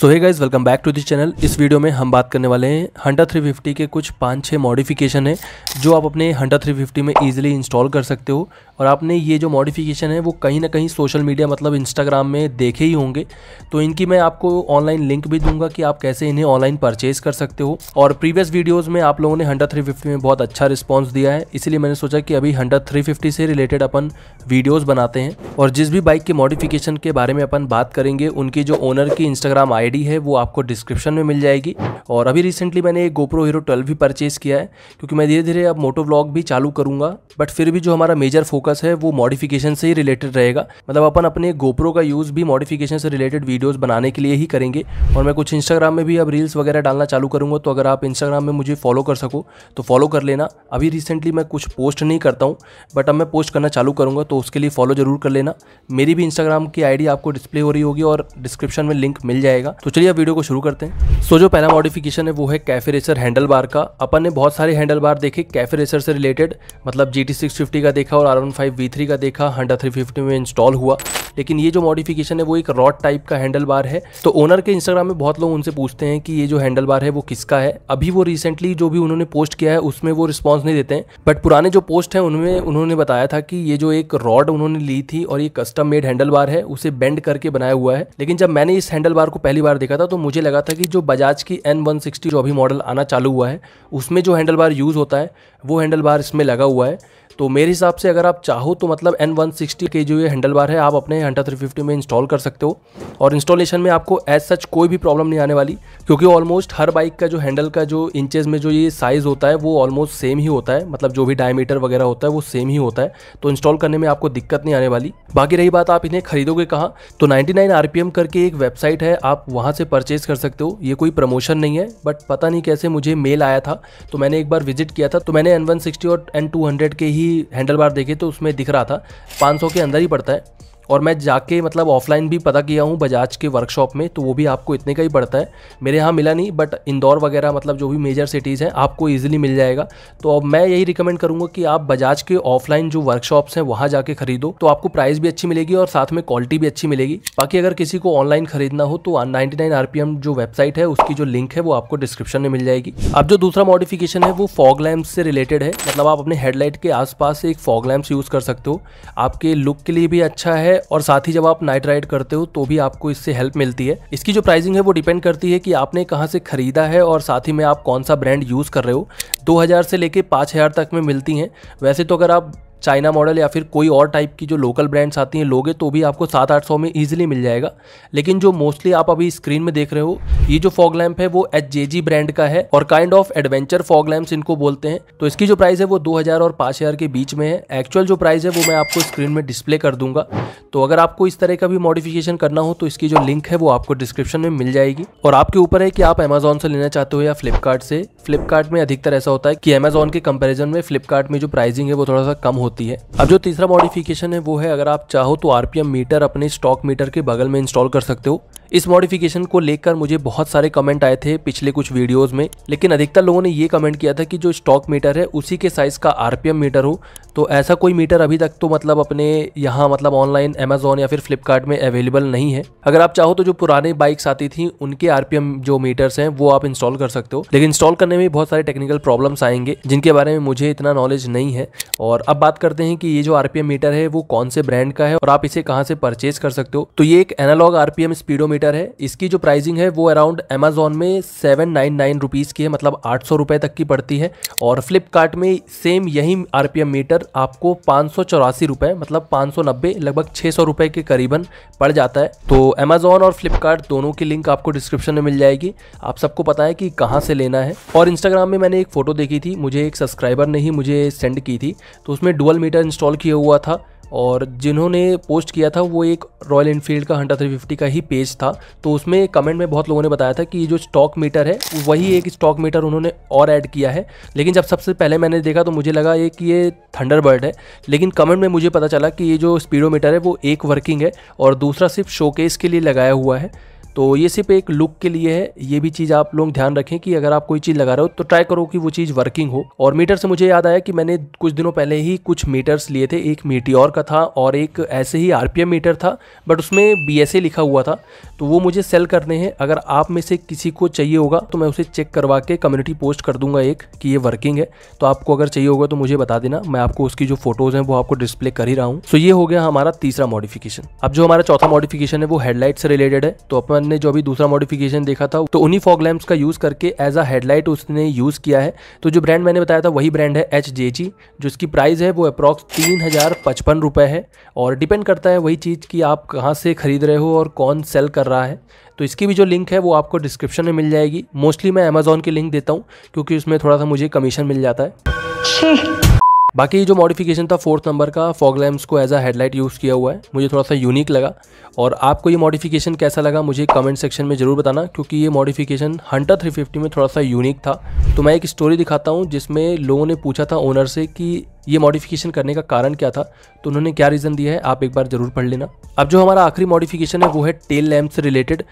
So hey guys welcome back to this channel इस video में हम बात करने वाले हैं हंडा 350 के कुछ पाँच छः मॉडिफिकेशन हैं जो आप अपने हंडा 350 में ईजिली इंस्टॉल कर सकते हो और आपने ये जो मॉडिफिकेशन है वो कहीं ना कहीं सोशल मीडिया मतलब इंस्टाग्राम में देखे ही होंगे तो इनकी मैं आपको ऑनलाइन लिंक भी दूंगा कि आप कैसे इन्हें ऑनलाइन परचेज कर सकते हो और प्रीवियस वीडियोज़ में आप लोगों ने हंडा थ्री फिफ्टी में बहुत अच्छा रिस्पॉन्स दिया है इसलिए मैंने सोचा कि अभी हंडा थ्री फिफ्टी से रिलेटेड अपन वीडियोज़ बनाते हैं और जिस भी बाइक के मॉडिफिकेशन के बारे में अपन बात करेंगे उनकी जो ओनर की इंस्टाग्राम आई है वो आपको डिस्क्रिप्शन में मिल जाएगी और अभी रिसेंटली मैंने एक गोप्रो हीरो ट्वेल्व भी परचेज़ किया है क्योंकि मैं धीरे धीरे अब मोटो ब्लॉग भी चालू करूँगा बट फिर भी जो हमारा मेजर फोकस फोकस है वो मॉडिफिकेशन से ही रिलेटेड रहेगा मतलब अपन अपने गोप्रो का यूज़ भी मॉडिफिकेशन से रिलेटेड वीडियोस बनाने के लिए ही करेंगे और मैं कुछ इंस्टाग्राम में भी अब रील्स वगैरह डालना चालू करूँगा तो अगर आप इंस्टाग्राम में मुझे फॉलो कर सको तो फॉलो कर लेना अभी रिसेंटली मैं कुछ पोस्ट नहीं करता हूँ बट अब मैं पोस्ट करना चालू करूँगा तो उसके लिए फॉलो जरूर कर लेना मेरी भी इंस्टाग्राम की आईडी आपको डिस्प्ले हो रही होगी और डिस्क्रिप्शन में लिंक मिल जाएगा तो चलिए अब वीडियो को शुरू करते हैं सो जो पहला मॉडिफिकेशन है वो है कैफे रेसर हैंडल बार का अपन ने बहुत सारे हैंडल बार देखे कैफे रेसर से रिलेटेड मतलब जी टी का देखा और R one five V three का देखा हंडा थ्री फिफ्टी में इंस्टॉल हुआ लेकिन ये जो मॉडिफिकेशन है वो एक रॉड टाइप का हैंडल बार है तो ओनर के इंस्टाग्राम में बहुत लोग उनसे पूछते हैं कि ये जो हैंडल बार है वो किसका है अभी वो रिसेंटली जो भी उन्होंने पोस्ट किया है उसमें वो रिस्पॉन्स नहीं देते हैं बट पुराने जो पोस्ट है उनमें उन्होंने बताया था कि ये जो एक रॉड उन्होंने ली थी और ये कस्टम मेड हैंडल बार है उसे बेंड करके बनाया हुआ है लेकिन जब मैंने इस हैंडल बार को पहली बार देखा था तो मुझे लगा था कि जो बजाज की एन वन सिक्सटी जो अभी मॉडल आना चालू हुआ है उसमें जो हैंडल बार यूज़ होता है वो हैंडल बार इसमें लगा हुआ है तो मेरे हिसाब से अगर आप चाहो तो मतलब एन वन सिक्सटी के जो ये हैंडल बार है आप अपने हंटर थ्री फिफ्टी में इंस्टॉल कर सकते हो और इंस्टॉलेशन में आपको एज सच कोई भी प्रॉब्लम नहीं आने वाली क्योंकि ऑलमोस्ट हर बाइक का जो हैंडल का जो इंचेस में जो ये साइज़ होता है वो ऑलमोस्ट सेम ही होता है मतलब जो भी डायमीटर वगैरह होता है वो सेम ही होता है तो इंस्टॉल करने में आपको दिक्कत नहीं आने वाली बाकी रही बात आप इन्हें खरीदोगे कहाँ तो नाइन्टी नाइन करके एक वेबसाइट है आप वहाँ से परचेज कर सकते हो ये कोई प्रमोशन नहीं है बट पता नहीं कैसे मुझे मेल आया था तो मैंने एक बार विजिट किया था तो मैंने एन वन सिक्सटी और एन टू हंड्रेड के ही ही हैंडल बार देखे तो उसमें दिख रहा था 500 के अंदर ही पड़ता है और मैं जाके मतलब ऑफलाइन भी पता किया हूँ बजाज के वर्कशॉप में तो वो भी आपको इतने का ही पड़ता है मेरे यहाँ मिला नहीं बट इंदौर वगैरह मतलब जो भी मेजर सिटीज़ हैं आपको ईजिली मिल जाएगा तो अब मैं यही रिकमेंड करूँगा कि आप बजाज के ऑफलाइन जो वर्कशॉप्स हैं वहाँ जाके खरीदो तो आपको प्राइस भी अच्छी मिलेगी और साथ में क्वालिटी भी अच्छी मिलेगी बाकी अगर किसी को ऑनलाइन खरीदना हो तो नाइनटी नाइन जो वेबसाइट है उसकी जो लिंक है वो आपको डिस्क्रिप्शन में मिल जाएगी अब जो दूसरा मॉडिफिकेशन है वो फॉग लैम्प से रिलेटेड है मतलब आप अपने हेडलाइट के आसपास एक फॉग लैम्प्स यूज़ कर सकते हो आपके लुक के लिए भी अच्छा है है और साथ ही जब आप नाइट राइड करते हो तो भी आपको इससे हेल्प मिलती है इसकी जो प्राइसिंग है वो डिपेंड करती है कि आपने कहाँ से खरीदा है और साथ ही में आप कौन सा ब्रांड यूज़ कर रहे हो 2000 से लेके 5000 तक में मिलती हैं वैसे तो अगर आप चाइना मॉडल या फिर कोई और टाइप की जो लोकल ब्रांड्स आती हैं लोगे तो भी आपको सात आठ सौ में ईजिली मिल जाएगा लेकिन जो मोस्टली आप अभी स्क्रीन में देख रहे हो ये जो फॉग लैम्प है वो एच जे जी ब्रांड का है और kind of adventure fog lamps इनको बोलते हैं तो इसकी जो प्राइस है वो दो हज़ार और पाँच हज़ार के बीच में है एक्चुअल जो प्राइस है वो मैं आपको स्क्रीन में डिस्प्ले कर दूंगा तो अगर आपको इस तरह का भी मॉडिफिकेशन करना हो तो इसकी जो लिंक है वो आपको डिस्क्रिप्शन में मिल जाएगी और आपके ऊपर है कि आप अमेजोन से लेना चाहते हो या फ्लिपकार्ट से फ्लिपकार्ट में अधिकतर ऐसा होता है कि अमेजोन के कंपेरिजन में फ्लिपकार्ट में जो प्राइसिंग है वो थोड़ा सा कम हो होती है अब जो तीसरा मॉडिफिकेशन है वो है अगर आप चाहो तो आरपीएम मीटर अपने स्टॉक मीटर के बगल में इंस्टॉल कर सकते हो इस मॉडिफिकेशन को लेकर मुझे बहुत सारे कमेंट आए थे पिछले कुछ वीडियोस में लेकिन अधिकतर लोगों ने ये कमेंट किया था कि जो स्टॉक मीटर है उसी के साइज़ का आरपीएम मीटर हो तो ऐसा कोई मीटर अभी तक तो मतलब अपने यहाँ मतलब ऑनलाइन अमेजोन या फिर फ्लिपकार्ट में अवेलेबल नहीं है अगर आप चाहो तो जो पुराने बाइक्स आती थी उनके आरपीएम जो मीटर्स हैं वो आप इंस्टॉल कर सकते हो लेकिन इंस्टॉल करने में बहुत सारे टेक्निकल प्रॉब्लम्स आएंगे जिनके बारे में मुझे इतना नॉलेज नहीं है और अब बात करते हैं कि ये जो आर मीटर है वो कौन से ब्रांड का है और आप इसे कहाँ से परचेज कर सकते हो तो ये एक एनालॉग आरपीएम स्पीडो मीटर है इसकी जो प्राइसिंग है वो अराउंड अमेजोन में सेवन नाइन नाइन रुपीज़ की है मतलब आठ सौ रुपये तक की पड़ती है और फ्लिपकार्ट में सेम यही आर मीटर आपको पाँच सौ चौरासी रुपये मतलब पाँच सौ नब्बे लगभग छः सौ रुपये के करीबन पड़ जाता है तो अमेजोन और फ्लिपकार्ट दोनों की लिंक आपको डिस्क्रिप्शन में मिल जाएगी आप सबको पता है कि कहाँ से लेना है और इंस्टाग्राम में मैंने एक फ़ोटो देखी थी मुझे एक सब्सक्राइबर ने ही मुझे सेंड की थी तो उसमें डुअल मीटर इंस्टॉल किया हुआ था और जिन्होंने पोस्ट किया था वो एक रॉयल इनफील्ड का हंटर 350 का ही पेज था तो उसमें कमेंट में बहुत लोगों ने बताया था कि ये जो स्टॉक मीटर है वही एक स्टॉक मीटर उन्होंने और ऐड किया है लेकिन जब सबसे पहले मैंने देखा तो मुझे लगा ये कि ये थंडरबर्ड है लेकिन कमेंट में मुझे पता चला कि ये जो स्पीडोमीटर है वो एक वर्किंग है और दूसरा सिर्फ शोकेस के लिए लगाया हुआ है तो ये सिर्फ एक लुक के लिए है ये भी चीज़ आप लोग ध्यान रखें कि अगर आप कोई चीज़ लगा रहे हो तो ट्राई करो कि वो चीज़ वर्किंग हो और मीटर से मुझे याद आया कि मैंने कुछ दिनों पहले ही कुछ मीटर्स लिए थे एक मीटियोर का था और एक ऐसे ही आरपीएम मीटर था बट उसमें बी लिखा हुआ था तो वो मुझे सेल करने हैं अगर आप में से किसी को चाहिए होगा तो मैं उसे चेक करवा के कम्युनिटी पोस्ट कर दूंगा एक कि ये वर्किंग है तो आपको अगर चाहिए होगा तो मुझे बता देना मैं आपको उसकी जो फोटोज़ हैं वो आपको डिस्प्ले कर ही रहा हूँ सो ये हो गया हमारा तीसरा मॉडिफिकेशन अब जो हमारा चौथा मॉडिफिकेशन है वो हेडलाइट से रिलेटेड है तो अपन हमने जो अभी दूसरा मॉडिफिकेशन देखा था तो उन्हीं फॉग लैम्प्स का यूज़ करके एज अ हेडलाइट उसने यूज़ किया है तो जो ब्रांड मैंने बताया था वही ब्रांड है एच जे जी जिसकी प्राइस है वो अप्रॉक्स तीन हज़ार पचपन रुपए है और डिपेंड करता है वही चीज़ कि आप कहाँ से खरीद रहे हो और कौन सेल कर रहा है तो इसकी भी जो लिंक है वो आपको डिस्क्रिप्शन में मिल जाएगी मोस्टली मैं अमेजोन की लिंक देता हूँ क्योंकि उसमें थोड़ा सा मुझे कमीशन मिल जाता है बाकी जो मॉडिफिकेशन था फोर्थ नंबर का फॉग लैम्प्स को एज अ हेडलाइट यूज़ किया हुआ है मुझे थोड़ा सा यूनिक लगा और आपको ये मॉडिफिकेशन कैसा लगा मुझे कमेंट सेक्शन में ज़रूर बताना क्योंकि ये मॉडिफिकेशन हंटर 350 में थोड़ा सा यूनिक था तो मैं एक स्टोरी दिखाता हूँ जिसमें लोगों ने पूछा था ओनर से कि ये मॉडिफिकेशन करने का कारण क्या था तो उन्होंने क्या रीज़न दिया है आप एक बार ज़रूर पढ़ लेना अब जो हमारा आखिरी मॉडिफिकेशन है वो है टेल लैम्प से रिलेटेड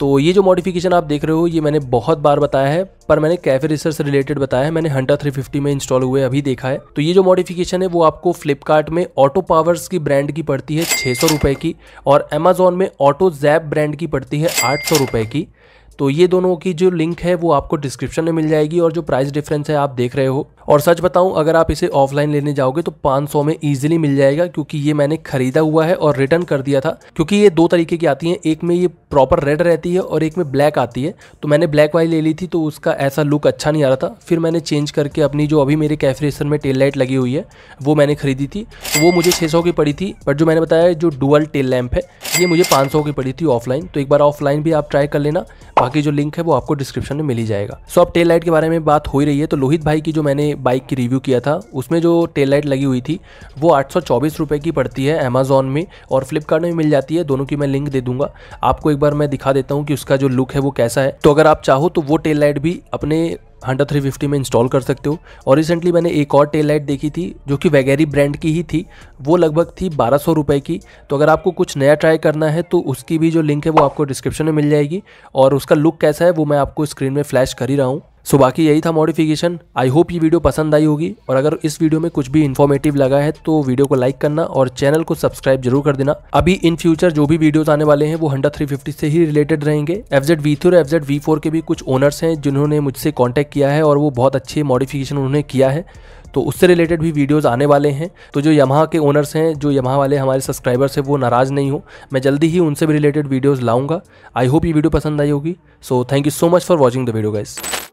तो ये जो मॉडिफिकेशन आप देख रहे हो ये मैंने बहुत बार बताया है पर मैंने कैफे रिसर्च रिलेटेड बताया है मैंने हंटा 350 में इंस्टॉल हुए अभी देखा है तो ये जो मॉडिफिकेशन है वो आपको फ्लिपकार्ट में ऑटो पावर्स की ब्रांड की पड़ती है छः सौ रुपये की और अमेजोन में ऑटो जैप ब्रांड की पड़ती है आठ सौ रुपये की तो ये दोनों की जो लिंक है वो आपको डिस्क्रिप्शन में मिल जाएगी और जो प्राइस डिफरेंस है आप देख रहे हो और सच बताऊं अगर आप इसे ऑफलाइन लेने जाओगे तो 500 में इजीली मिल जाएगा क्योंकि ये मैंने खरीदा हुआ है और रिटर्न कर दिया था क्योंकि ये दो तरीके की आती हैं एक में ये प्रॉपर रेड रहती है और एक में ब्लैक आती है तो मैंने ब्लैक वाली ले ली थी तो उसका ऐसा लुक अच्छा नहीं आ रहा था फिर मैंने चेंज करके अपनी जो अभी मेरे कैफरेसर में टेल लाइट लगी हुई है वो मैंने खरीदी थी तो वो मुझे छः की पड़ी थी बट जो मैंने बताया जो डुअल टेल लैम्प है ये मुझे पाँच की पड़ी थी ऑफलाइन तो एक बार ऑफलाइन भी आप ट्राई कर लेना हाँ। बाकी जो लिंक है वो आपको डिस्क्रिप्शन में मिल ही जाएगा सो अब टेल लाइट के बारे में बात हो ही रही है तो लोहित भाई की जो मैंने बाइक की रिव्यू किया था उसमें जो टेल लाइट लगी हुई थी वो आठ रुपए की पड़ती है अमेजोन में और फ्लिपकार्ट में मिल जाती है दोनों की मैं लिंक दे दूंगा आपको एक बार मैं दिखा देता हूँ कि उसका जो लुक है वो कैसा है तो अगर आप चाहो तो वो टेल लाइट भी अपने थ्री 350 में इंस्टॉल कर सकते हो और रिसेंटली मैंने एक और टेल लाइट देखी थी जो कि वैगैरी ब्रांड की ही थी वो लगभग थी बारह सौ की तो अगर आपको कुछ नया ट्राई करना है तो उसकी भी जो लिंक है वो आपको डिस्क्रिप्शन में मिल जाएगी और उसका लुक कैसा है वो मैं आपको स्क्रीन में फ्लैश कर ही रहा हूँ सो बाकी यही था मॉडिफिकेशन आई होप ये वीडियो पसंद आई होगी और अगर इस वीडियो में कुछ भी इन्फॉर्मेटिव लगा है तो वीडियो को लाइक करना और चैनल को सब्सक्राइब जरूर कर देना अभी इन फ्यूचर जो भी वीडियोस आने वाले हैं वो हंडा फिफ्टी से ही रिलेटेड रहेंगे एफजेड वी थ्री और एफजेड वी फोर के भी कुछ ओनर्स हैं जिन्होंने मुझसे कॉन्टैक्ट किया है और वो बहुत अच्छे मॉडिफिकेशन उन्होंने किया है तो उससे रिलेटेड भी वीडियोस आने वाले हैं तो जो यमा के ओनर्स हैं जो यमा वाले हमारे सब्सक्राइबर्स हैं वो नाराज़ नहीं हो मैं जल्दी ही उनसे भी रिलेटेड वीडियोस लाऊंगा आई होप ये वीडियो पसंद आई होगी so thank you so much for watching the video guys